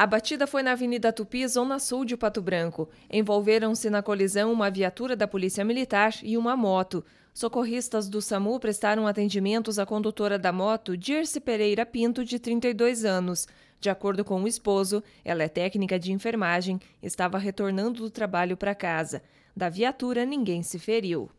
A batida foi na Avenida Tupi, Zona Sul de Pato Branco. Envolveram-se na colisão uma viatura da Polícia Militar e uma moto. Socorristas do SAMU prestaram atendimentos à condutora da moto, Dirce Pereira Pinto, de 32 anos. De acordo com o esposo, ela é técnica de enfermagem, estava retornando do trabalho para casa. Da viatura, ninguém se feriu.